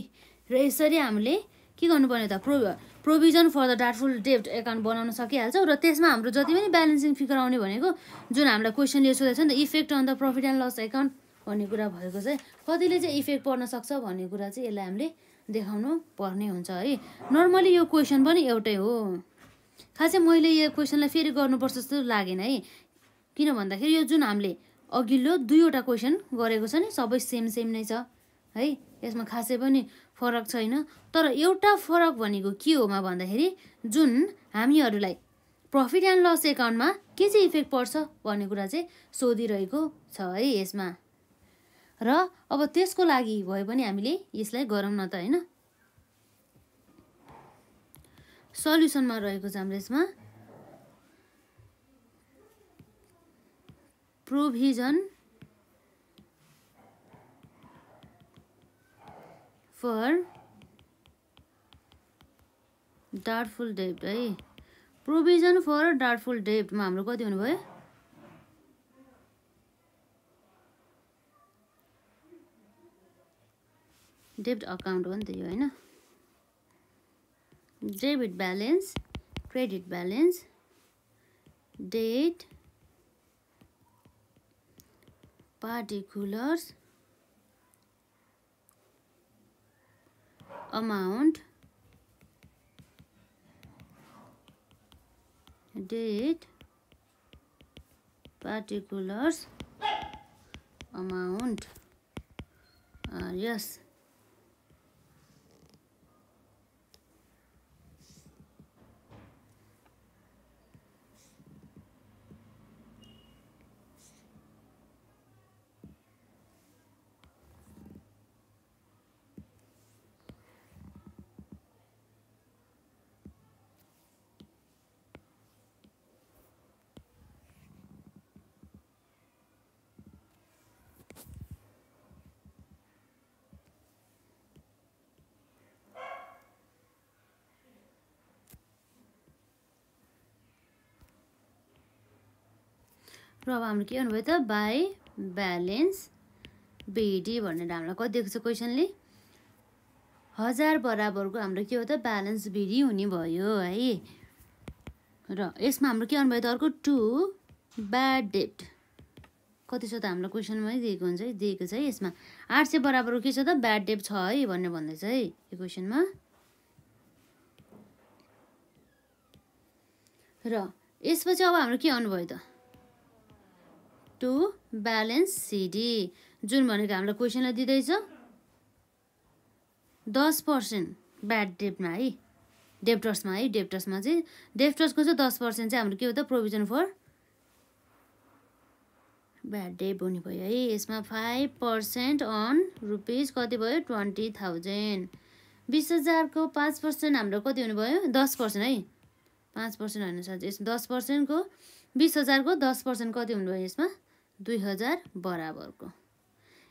र यसरी हामीले के गर्नुपर्ने त pro provision for the doubtful डेप्ट एकाउन्ट बनाउन सकिहाल्छौँ र त्यसमा हाम्रो जति पनि ब्यालेन्सिङ फिगर आउने भनेको जुन हामीलाई क्वेसनले सोधेको छ नि त effect on the profit and loss account भन्ने कुरा भएको चाहिँ कतिले चाहिँ इफेक्ट पर्न सक्छ भन्ने कुरा चाहिँ यसलाई हामीले देखाउनु पर्ने हुन्छ है नर्मली यो क्वेसन पनि एउटै हो खासै मैले यो क्वेसनलाई फेरि गर्नुपर्छ जस्तो लागेन है किन भन्दाखेरि यो जुन हामीले अघिल्लो दुईवटा क्वेसन गरेको छ नि सबै सेम सेम नै छ है यसमा खासै पनि फरक छैन तर एउटा फरक भनेको के होमा भन्दाखेरि जुन हामीहरूलाई प्रफिट एन्ड लस एकाउन्टमा के चाहिँ इफेक्ट पर्छ भन्ने कुरा चाहिँ सोधिरहेको छ है यसमा र अब त्यसको लागि भए पनि हामीले यसलाई गरौँ न त होइन सल्युसनमा रहेको छ हाम्रो यसमा प्रोभिजन फर डार्टफुल डेप्ट है प्रोभिजन फर डार्टफुल डेप्टमा हाम्रो कति हुनुभयो डेब्ट अकाउन्ट हो नि त यो होइन debit balance credit balance date particulars amount did particulars amount uh, yes र अब हाम्रो के गर्नुभयो त बाई ब्यालेन्स बिडी भनेर हामीलाई कति दिएको छ क्वेसनले हजार बराबरको हाम्रो के हो त ब्यालेन्स बिडी हुने भयो है र यसमा हाम्रो के गर्नुभयो त अर्को टु ब्याड डेट कति छ त हाम्रो क्वेसनमै दिएको हुन्छ है दिएको छ है यसमा आठ सय बराबरको के छ त ब्याड डेट छ है भनेर भन्दैछ है यो क्वेसनमा र यसपछि अब हाम्रो के अनुभयो त टु ब्यालेन्स सिडी जुन भनेको हामीलाई क्वेसनलाई दिँदैछ दस पर्सेन्ट ब्याड डेपमा है डेप्टर्समा है डेप्टर्समा चाहिँ डेप्टर्सको चाहिँ दस पर्सेन्ट चाहिँ हाम्रो के हो त प्रोभिजन फर ब्याड डेप हुने भयो है यसमा फाइभ पर्सेन्ट अन रुपिज कति भयो ट्वेन्टी थाउजन्ड बिस हजारको पाँच पर्सेन्ट हाम्रो कति हुने भयो दस पर्सेन्ट है पाँच पर्सेन्ट होइन सर यसमा दस पर्सेन्टको बिस हजारको दस पर्सेन्ट कति हुनुभयो यसमा दुई हजार बराबरको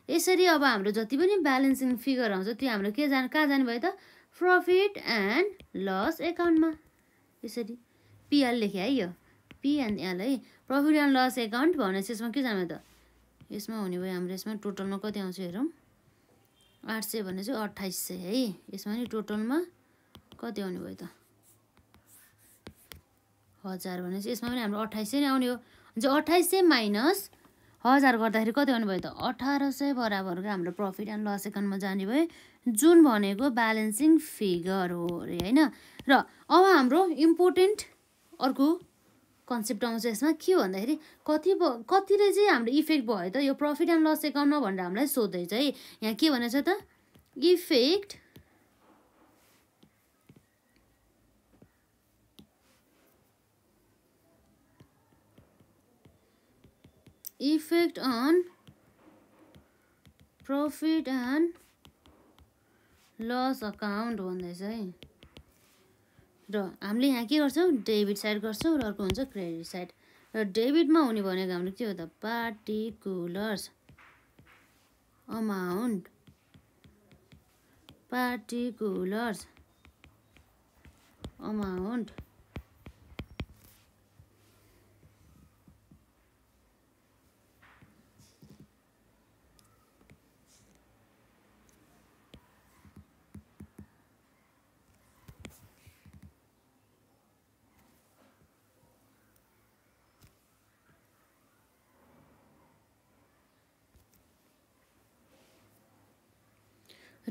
यसरी अब हाम्रो जति पनि ब्यालेन्सिङ फिगर आउँछ त्यो हाम्रो के जाने कहाँ जाने भयो त प्रफिट एन्ड लस एकाउन्टमा यसरी पिएल लेखेँ है यो पी एन्ड एल है प्रफिट एन्ड लस एकाउन्ट भनेपछि यसमा के जाने त यसमा हुने भयो हाम्रो यसमा टोटलमा कति आउँछ हेरौँ आठ सय भने चाहिँ अट्ठाइस सय है यसमा नि टोटलमा कति आउने भयो त हजार भनेपछि यसमा पनि हाम्रो अट्ठाइस सय नै आउने हो जो अट्ठाइस सय माइनस हजार गर्दाखेरि कति आउने भयो त अठार सय बराबरको हाम्रो प्रफिट एन्ड लस एकाउन्टमा जाने भयो जुन भनेको ब्यालेन्सिङ फिगर हो अरे होइन र अब हाम्रो इम्पोर्टेन्ट अर्को कन्सेप्ट आउँछ यसमा के भन्दाखेरि कति कतिले चाहिँ हाम्रो इफेक्ट भयो त यो प्रफिट एन्ड लस एकाउन्टमा भनेर हामीलाई सोध्दैछ है यहाँ के भनेको त effect effect on profit and loss account भन्दैछ है र हामीले यहाँ के गर्छौँ डेबिट साइड गर्छौँ र अर्को हुन्छ क्रेडिट साइड र डेबिटमा हुने भनेको हाम्रो के हो त पार्टिकुलर्स अमाउन्ट पार्टिकुलर्स अमाउन्ट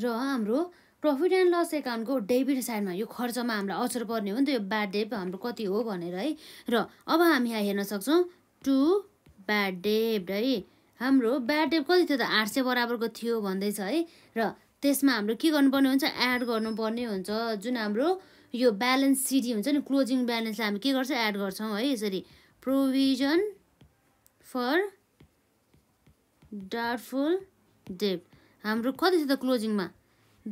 र हाम्रो प्रफिट एन्ड लस एकाउन्टको डेबिट साइडमा यो खर्चमा हामीलाई असर पर्ने हो नि त यो ब्याड डेप हाम्रो कति हो भनेर है र अब हामी यहाँ हेर्न सक्छौँ टु ब्याड डेप है हाम्रो ब्याड डेप कति थियो त आठ सय बराबरको थियो भन्दैछ है र त्यसमा हाम्रो के गर्नुपर्ने हुन्छ एड गर्नुपर्ने हुन्छ जुन हाम्रो यो ब्यालेन्स सिडी हुन्छ नि क्लोजिङ ब्यालेन्सलाई हामी के गर्छ एड गर्छौँ है यसरी प्रोभिजन फर डाटफुल डेप हाम्रो कति छ त क्लोजिङमा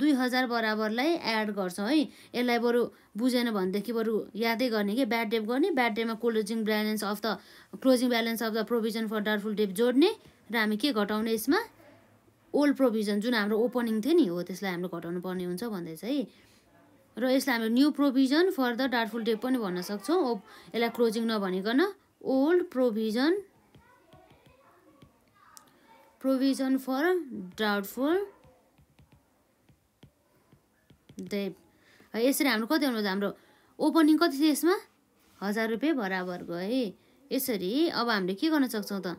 दुई हजार बराबरलाई एड गर्छौँ है यसलाई बरु बुझेन भनेदेखि बरु यादै गर्ने कि ब्याड डेप गर्ने ब्याड डेपमा closing balance of the closing balance of the provision for doubtful debt जोड्ने र हामी के घटाउने यसमा ओल्ड प्रोभिजन जुन हाम्रो ओपनिङ थियो नि हो त्यसलाई हाम्रो घटाउनु पर्ने हुन्छ भन्दैछ है र यसलाई हाम्रो new provision for the doubtful debt पनि भन्न सक्छौँ ओ यसलाई क्लोजिङ नभनिकन old provision provision for doubtful debt यसरी हाम्रो कति आउनुपर्छ हाम्रो ओपनिङ कति थियो यसमा हजार रुपियाँ बराबरको है यसरी अब हामीले के गर्न सक्छौँ त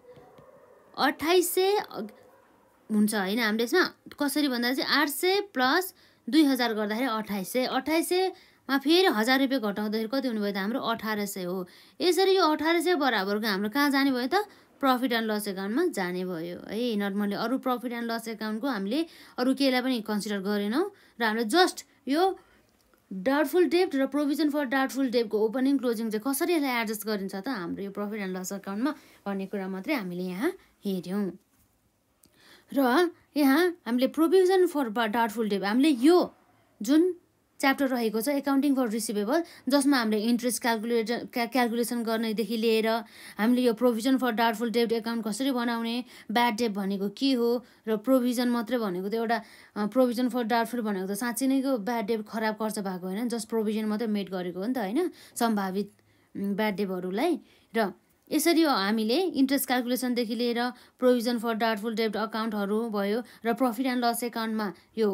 अठाइस सय हुन्छ होइन हामीले यसमा कसरी भन्दा चाहिँ आठ सय प्लस दुई हजार गर्दाखेरि अठाइस सय अठाइस सयमा फेरि हजार रुपियाँ घटाउँदाखेरि कति हुनुभयो त हाम्रो अठार सय हो यसरी यो अठार सय बराबरको हाम्रो कहाँ जाने भयो त प्रफिट एन्ड लस एकाउन्टमा जाने भयो है नर्मल्ली अरू प्रफिट एन्ड लस एकाउन्टको हामीले अरू केहीलाई पनि कन्सिडर गरेनौँ र हामीले जस्ट यो डाउटफुल डेप्ट र प्रोभिजन फर डाउटफुल डेपको ओपनिङ क्लोजिङ चाहिँ कसरी यसलाई एडजस्ट गरिन्छ त हाम्रो यो प्रफिट एन्ड लस एकाउन्टमा भन्ने कुरा मात्रै हामीले यहाँ हेऱ्यौँ र यहाँ हामीले प्रोभिजन फर डाउटफुल डेप हामीले यो जुन च्याप्टर रहेको छ एकाउन्टिङ फर रिसिभेबल जसमा हामीले इन्ट्रेस्ट क्यालकुलेटर क्या क्यालकुलेसन गर्नेदेखि लिएर हामीले यो प्रोभिजन फर डाउटफुल डेब्ट एकाउन्ट कसरी बनाउने ब्याड डेट भनेको के हो र प्रोभिजन मात्रै भनेको त एउटा प्रोभिजन फर डाउटफुल भनेको त साँच्ची नै ब्याड डेब खराब खर्च भएको होइन जस्ट प्रोभिजन मात्रै मेट गरेको हो नि त होइन सम्भावित ब्याड डेबहरूलाई र यसरी हामीले इन्ट्रेस्ट क्यालकुलेसनदेखि लिएर प्रोभिजन फर डाउटफुल डेब्ट अकाउन्टहरू भयो र प्रफिट एन्ड लस एकाउन्टमा यो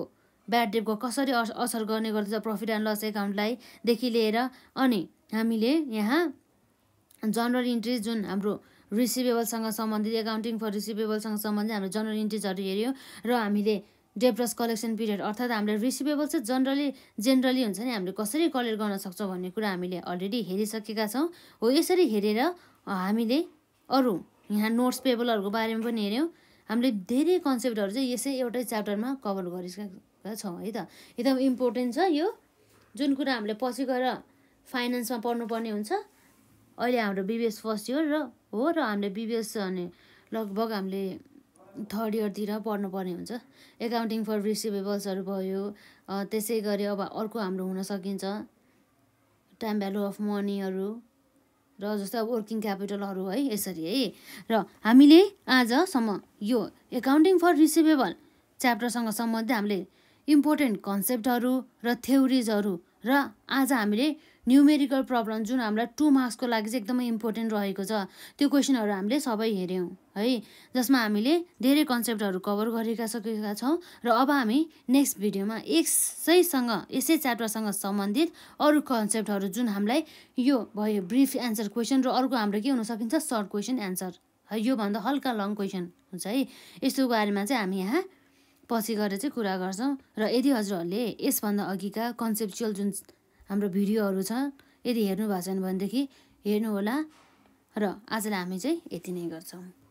ब्याड डेपको कसरी असर गर्ने गर्दछ प्रफिट एन्ड लस एकाउन्टलाईदेखि लिएर अनि हामीले यहाँ जनरल इन्ट्री जुन हाम्रो रिसिभेबलसँग सम्बन्धित एकाउन्टिङ फर रिसिभेबलसँग सम्बन्धित हाम्रो जनरल इन्ट्रिजहरू हेऱ्यो र हामीले डेप्रस कलेक्सन पिरियड अर्थात् हामीले रिसिभेबल चाहिँ जनरली जेनरली हुन्छ नि हामीले कसरी कलेक्ट गर्न सक्छौँ भन्ने कुरा हामीले अलरेडी हेरिसकेका छौँ हो यसरी हेरेर हामीले अरू यहाँ नोट्स पेबलहरूको बारेमा पनि हेऱ्यौँ हामीले धेरै कन्सेप्टहरू चाहिँ यसै एउटै च्याप्टरमा कभर गरिसकेका छौँ है त एकदम इम्पोर्टेन्ट छ यो जुन कुरा हामीले पछि गएर फाइनेन्समा पढ्नुपर्ने हुन्छ अहिले हाम्रो बिबिएस फर्स्ट इयर र हो र हामीले बिबिएस अनि लगभग हामीले थर्ड इयरतिर पढ्नुपर्ने हुन्छ एकाउन्टिङ फर रिसिभेबल्सहरू भयो त्यसै गरी अब अर्को हाम्रो हुन सकिन्छ टाइम भ्यालु अफ मनीहरू र जस्तै अब वर्किङ क्यापिटलहरू है यसरी है र हामीले आजसम्म यो एकाउन्टिङ फर रिसिभेबल च्याप्टरसँग सम्बन्धित हामीले इम्पोर्टेन्ट कन्सेप्टहरू र थ्योरिजहरू र आज हामीले न्युमेरिकल प्रब्लम जुन हामीलाई टु मार्क्सको लागि चाहिँ एकदमै इम्पोर्टेन्ट रहेको छ त्यो क्वेसनहरू हामीले सबै हेऱ्यौँ है जसमा हामीले धेरै कन्सेप्टहरू कभर गरेका सकेका छौँ र अब हामी नेक्स्ट भिडियोमा यसैसँग यसै च्याप्टरसँग सम्बन्धित अरू कन्सेप्टहरू जुन हामीलाई यो भयो ब्रिफ एन्सर क्वेसन र अर्को हाम्रो के हुन सकिन्छ सर्ट क्वेसन एन्सर है योभन्दा हल्का लङ क्वेसन हुन्छ है यस्तो बारेमा चाहिँ हामी यहाँ पछि गएर चाहिँ कुरा गर्छौँ र यदि हजुरहरूले यसभन्दा अघिका कन्सेप्चुअल जुन हाम्रो भिडियोहरू छ यदि हेर्नु भएको छैन भनेदेखि हेर्नुहोला र आजलाई हामी चाहिँ यति नै गर्छौँ